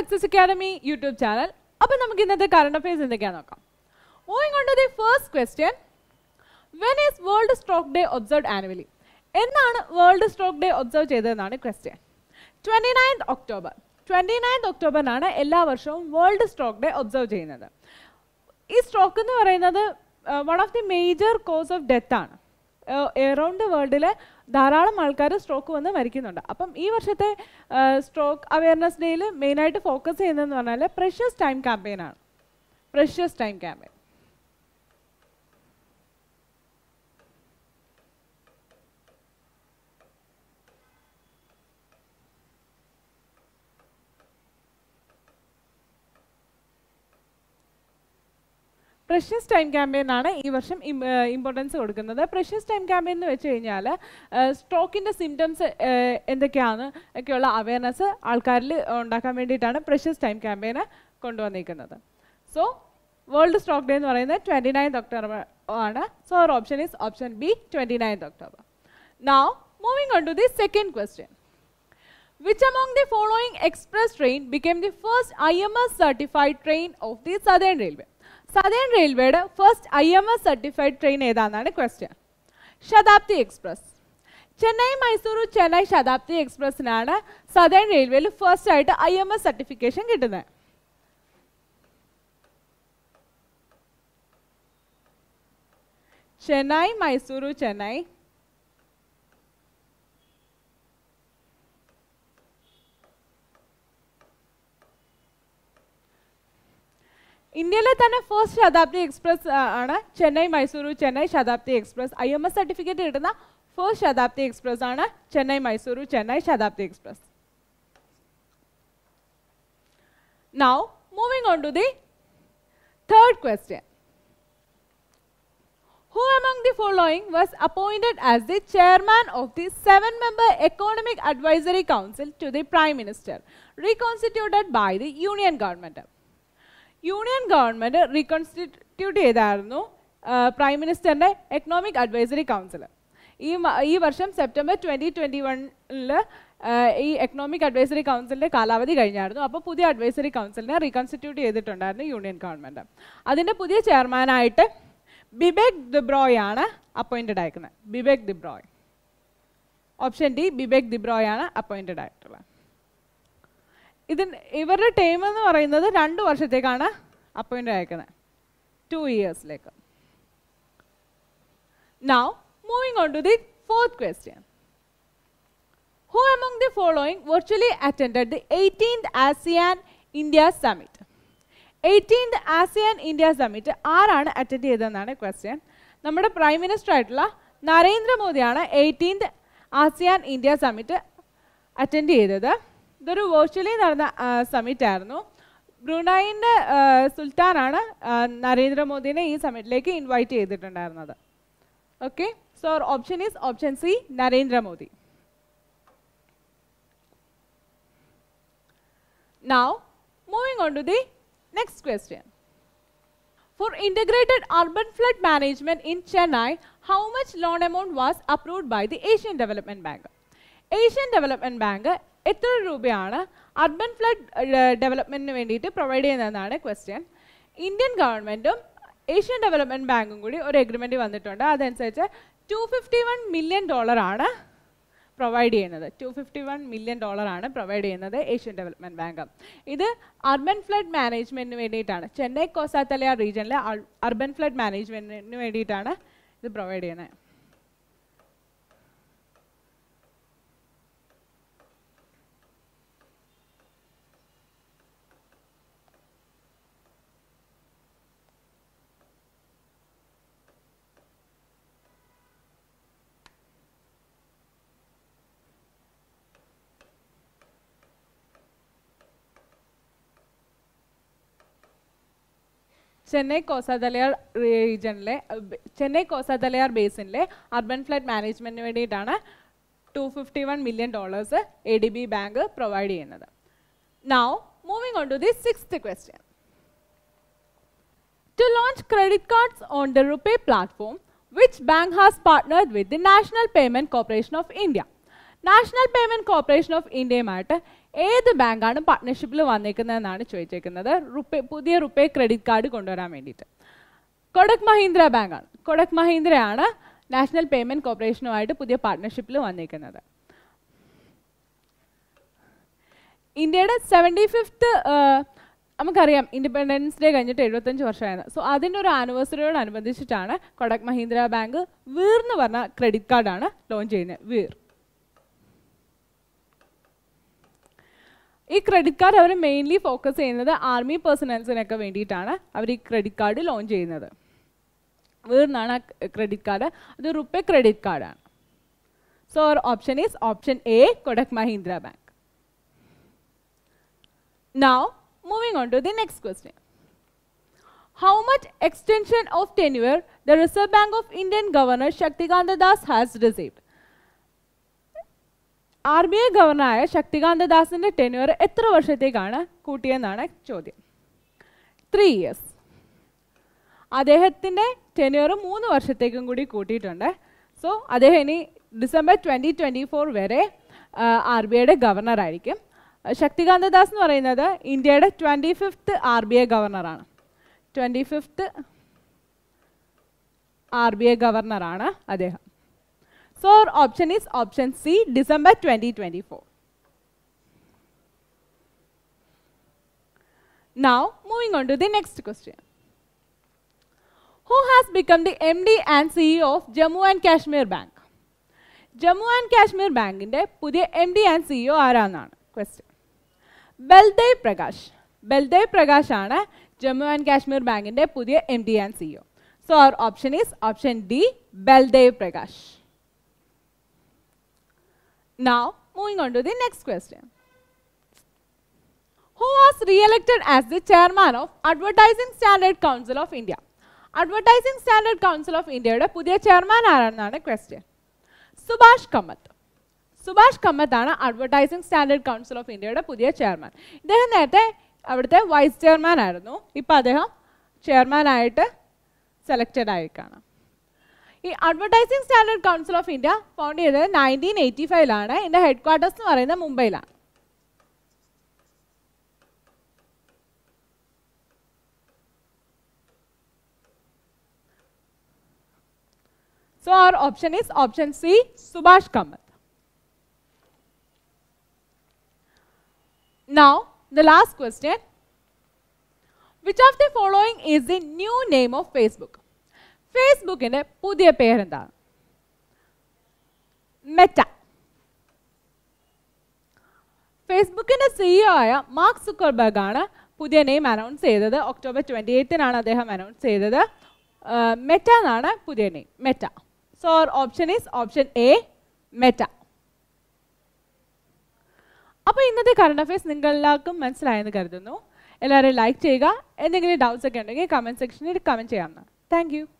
Success academy YouTube channel അപ്പൊ നമുക്ക് ഇന്നത്തെ കറണ്ട് അഫയേഴ്സ് എന്തൊക്കെയാ നോക്കാം moving on to the first question when is World Stroke Day observe annually എന്നാണ് World Stroke Day observe ചെയ്തതെന്നാണ് question twenty ninth October twenty ninth ഒക്ടോബറിനാണ് എല്ലാ വർഷവും വേൾഡ് സ്ട്രോക്ക് ഡേ ഒബ്സർവ് ചെയ്യുന്നത് ഈ സ്ട്രോക്ക് എന്ന് പറയുന്നത് one of the major cause ഓഫ് ഡെത്താണ് എറൗണ്ട് വേൾഡിലെ ധാരാളം ആൾക്കാർ സ്ട്രോക്ക് വന്ന് മരിക്കുന്നുണ്ട് അപ്പം ഈ വർഷത്തെ സ്ട്രോക്ക് അവയർനെസ് ഡേയിൽ മെയിനായിട്ട് ഫോക്കസ് ചെയ്യുന്നതെന്ന് പറഞ്ഞാൽ പ്രഷ്യസ് ടൈം ക്യാമ്പയിനാണ് precious time campaign precious time ആണ് ഈ വർഷം ഇമ്പോർട്ടൻസ് കൊടുക്കുന്നത് പ്രഷ്യസ് ടൈം ക്യാമ്പയിൻ എന്ന് വെച്ച് കഴിഞ്ഞാൽ സ്ട്രോക്കിൻ്റെ സിംറ്റംസ് എന്തൊക്കെയാണ് ഒക്കെയുള്ള അവയർനെസ് ആൾക്കാരിൽ ഉണ്ടാക്കാൻ വേണ്ടിയിട്ടാണ് പ്രഷ്യസ് ടൈം ക്യാമ്പയിന് കൊണ്ടുവന്നിരിക്കുന്നത് സോ വേൾഡ് സ്ട്രോക്ക് ഡേ എന്ന് പറയുന്നത് ട്വൻറ്റി നയൻത് ഒക്ടോബർ ആണ് so our option is option B twenty ninth October now moving on to the second question Which among the following express train became the first IMS certified train of the Southern Railway? Southern റെയിൽവേയുടെ first I M S certified train ഏതാണെന്നാണ് question Shatabdi Express Chennai Mysuru Chennai Shatabdi എക്സ്പ്രസ്സിനാണ് Southern റെയിൽവേയിൽ first ആയിട്ട് I M S certification കിട്ടുന്നത് ചെന്നൈ മൈസൂരു ചെന്നൈ ഇന്ത്യയിലെ തന്നെ first Shatabdi Express ആണ് Chennai Mysuru Chennai Shatabdi Express I M S certificate കിട്ടുന്ന ഫസ്റ്റ് ശതാബ്ദി എക്സ്പ്രസ് ആണ് Chennai Mysuru Chennai Shatabdi Express now moving on to the third question Who among the following was appointed as the chairman of the seven-member Economic Advisory Council to the Prime Minister, reconstituted by the Union Government? Union Government reconstitute ചെയ്തായിരുന്നു prime മിനിസ്റ്ററിൻ്റെ economic advisory council ഈ ഈ വർഷം September twenty twenty വണ്ണിൽ ഈ economic advisory കൗൺസിലിൻ്റെ കാലാവധി കഴിഞ്ഞായിരുന്നു അപ്പോൾ പുതിയ അഡ്വൈസറി കൗൺസിലിനെ റീകൺസ്റ്റിറ്റ്യൂട്ട് ചെയ്തിട്ടുണ്ടായിരുന്നു യൂണിയൻ ഗവൺമെൻറ് അതിൻ്റെ പുതിയ ചെയർമാനായിട്ട് ബിബേക് ദിബ്രോയ് ആണ് അപ്പോയിൻറ്റഡ് ആയിരിക്കുന്നത് ബിബേക് ദിബ്രോയ് ഓപ്ഷൻ ഡി ബിബേക് ദിബ്രോയ് ആണ് അപ്പോയിൻറ്റഡ് ആയിട്ടുള്ളത് ഇതിന് ഇവരുടെ ടൈം എന്ന് പറയുന്നത് രണ്ട് വർഷത്തേക്കാണ് അപ്പോയിൻ്റ് അയക്കുന്നത് ടു ഇയേഴ്സിലേക്ക് now moving on to the fourth question who among the following virtually attend the eighteen ASEAN India summit eighteen ASEAN India summit ആരാണ് അറ്റൻഡ് ചെയ്തതെന്നാണ് ക്വസ്റ്റ്യൻ നമ്മുടെ പ്രൈം മിനിസ്റ്റർ ആയിട്ടുള്ള നരേന്ദ്രമോദിയാണ് eighteen ASEAN India summit attend ചെയ്തത് ഇതൊരു virtually നടന്ന summit ആയിരുന്നു ബ്രുണൈൻ്റെ സുൽത്താനാണ് നരേന്ദ്രമോദിനെ ഈ സമ്മിറ്റിലേക്ക് ഇൻവൈറ്റ് ചെയ്തിട്ടുണ്ടായിരുന്നത് okay so option is option C Narendra Modi now moving on to the next question for integrated urban flood management in Chennai how much loan amount was approved by the Asian Development Bank Asian Development Bank എത്ര രൂപയാണ് urban flood ഡെവലപ്മെൻറ്റിന് വേണ്ടിയിട്ട് provide ചെയ്യുന്നതെന്നാണ് question Indian ഗവൺമെൻറ്റും Asian Development ബാങ്കും കൂടി ഒരു agreement വന്നിട്ടുണ്ട് അതനുസരിച്ച് ടു ഫിഫ്റ്റി വൺ മില്യൺ ഡോളറാണ് പ്രൊവൈഡ് ചെയ്യുന്നത് ടു ഫിഫ്റ്റി വൺ മില്യൺ ഡോളറാണ് പ്രൊവൈഡ് ചെയ്യുന്നത് ഏഷ്യൻ ഡെവലപ്മെൻറ്റ് ബാങ്ക് ഇത് അർബൻ ഫ്ലഡ് മാനേജ്മെൻറ്റിന് വേണ്ടിയിട്ടാണ് ചെന്നൈ കോസാത്തലയ റീജിയനിലെ അർബൻ ഫ്ലഡ് മാനേജ്മെൻറ്റിന് വേണ്ടിയിട്ടാണ് ഇത് പ്രൊവൈഡ് ചെയ്യുന്നത് ചെന്നൈ കോസാതലയാർ റീജണിലെ ചെന്നൈ കോസാതലയാർ ബേസിനിലെ അർബൻ ഫ്ലഡ് മാനേജ്മെന്റിന് വേണ്ടിയിട്ടാണ് two fifty one million dollars A D B bank provide ചെയ്യുന്നത് now moving on to the six question to launch credit cards on the RuPay platform which bank has partnered with the National Payment Corporation of India national Payment Corporation of ഇന്ത്യയുമായിട്ട് ഏത് ബാങ്കാണ് പാർട്ട്ണർഷിപ്പിൽ വന്നേക്കുന്നതെന്നാണ് ചോദിച്ചേക്കുന്നത് റുപ്പേ പുതിയ RuPay credit card കൊണ്ടുവരാൻ വേണ്ടിയിട്ട് കൊടക് മഹീന്ദ്ര ബാങ്കാണ് കൊടക് മഹീന്ദ്രയാണ് National Payment കോർപ്പറേഷനുമായിട്ട് പുതിയ പാർട്ട്ണർഷിപ്പിൽ വന്നേക്കുന്നത് ഇന്ത്യയുടെ സെവൻറ്റി ഫിഫ്ത്ത് നമുക്കറിയാം ഇൻഡിപെൻഡൻസ് ഡേ കഴിഞ്ഞിട്ട് എഴുപത്തഞ്ച് വർഷമായിരുന്നു സോ അതിൻ്റെ ഒരു ആനിവേഴ്സറിയോടനുബന്ധിച്ചിട്ടാണ് കൊടക് മഹീന്ദ്ര ബാങ്ക് വീർ എന്ന് പറഞ്ഞ ക്രെഡിറ്റ് കാർഡാണ് ലോഞ്ച് ചെയ്യുന്നത് വീർ ഈ ക്രെഡിറ്റ് കാർഡ് അവർ മെയിൻലി ഫോക്കസ് ചെയ്യുന്നത് ആർമി പേഴ്സണൽസിനൊക്കെ വേണ്ടിയിട്ടാണ് അവർ ഈ ക്രെഡിറ്റ് കാർഡ് ലോഞ്ച് ചെയ്യുന്നത് വീർന്നാണ് ആ ക്രെഡിറ്റ് കാർഡ് അത് റുപ്പേ ക്രെഡിറ്റ് കാർഡാണ് so our option is option A Kotak Mahindra Bank Now, moving on to the next question. How much extension of tenure the Reserve Bank of Indian Governor Shaktikanta Das has received? R B I ഗവർണറായ ശക്തികാന്ത ദാസിന്റെ tenure എത്ര വർഷത്തേക്കാണ് കൂട്ടിയെന്നാണ് ചോദ്യം three years അദ്ദേഹത്തിൻ്റെ tenure മൂന്ന് വർഷത്തേക്കും കൂടി കൂട്ടിയിട്ടുണ്ട് so അദ്ദേഹം ഇനി ഡിസംബർ ട്വൻറ്റി ട്വൻറ്റി ഫോർ വരെ ആർ ബി ഐയുടെ ഗവർണറായിരിക്കും ശക്തികാന്ത ദാസ് എന്ന് പറയുന്നത് ഇന്ത്യയുടെ twenty fifth R B I ഗവർണറാണ് twenty fifth R B I ഗവർണറാണ് അദ്ദേഹം So our option is option C, December 2024. Now, moving on to the next question. Who has become the MD and CEO of Jammu and Kashmir Bank? Jammu Jammu and Kashmir ബാങ്കിൻ്റെ പുതിയ M D and CEO ആരാന്നാണ് question Baldev Prakash Baldev പ്രകാശാണ് Jammu and Kashmir ബാങ്കിൻ്റെ പുതിയ the MD and CEO. So our option is option D, Beldev Prakash. Now, moving on to the next question. Who was re-elected as the chairman of Advertising Standard Council of India? Advertising standard council of ഇന്ത്യയുടെ പുതിയ chairman ആരാണെന്നാണ് question Subhash Kammath Subhash കമ്മത്താണ് advertising standard council of ഇന്ത്യയുടെ പുതിയ chairman ഇദ്ദേഹം നേരത്തെ അവിടുത്തെ vice chairman ആയിരുന്നു ഇപ്പം അദ്ദേഹം ചെയർമാനായിട്ട് സെലക്റ്റഡ് ആയിക്കാണ് The Advertising Standard Council of India founded in 1985 and the headquarters are in Mumbai. So our option is option C, Subhash Kamath. Now the last question. Which of the following is the new name of Facebook? ഫേസ്ബുക്കിൻ്റെ പുതിയ പേരെന്താ Meta ഫേസ്ബുക്കിൻ്റെ CEO e ആയ Mark Zuckerberg ആണ് പുതിയ name announce ചെയ്തത് October twenty എയ്റ്റിനാണ് അദ്ദേഹം അനൗൺസ് ചെയ്തത് മെറ്റ എന്നാണ് പുതിയ name Meta so our option is option A Meta അപ്പോൾ ഇന്നത്തെ കറണ്ട് അഫയേഴ്സ് നിങ്ങളെല്ലാവർക്കും മനസ്സിലായെന്ന് കരുതുന്നു എല്ലാവരും ലൈക്ക് ചെയ്യുക എന്തെങ്കിലും ഡൗട്ട്സ് ഒക്കെ ഉണ്ടെങ്കിൽ കമൻറ്റ് സെക്ഷനിൽ കമൻറ്റ് ചെയ്യാമെന്ന് താങ്ക്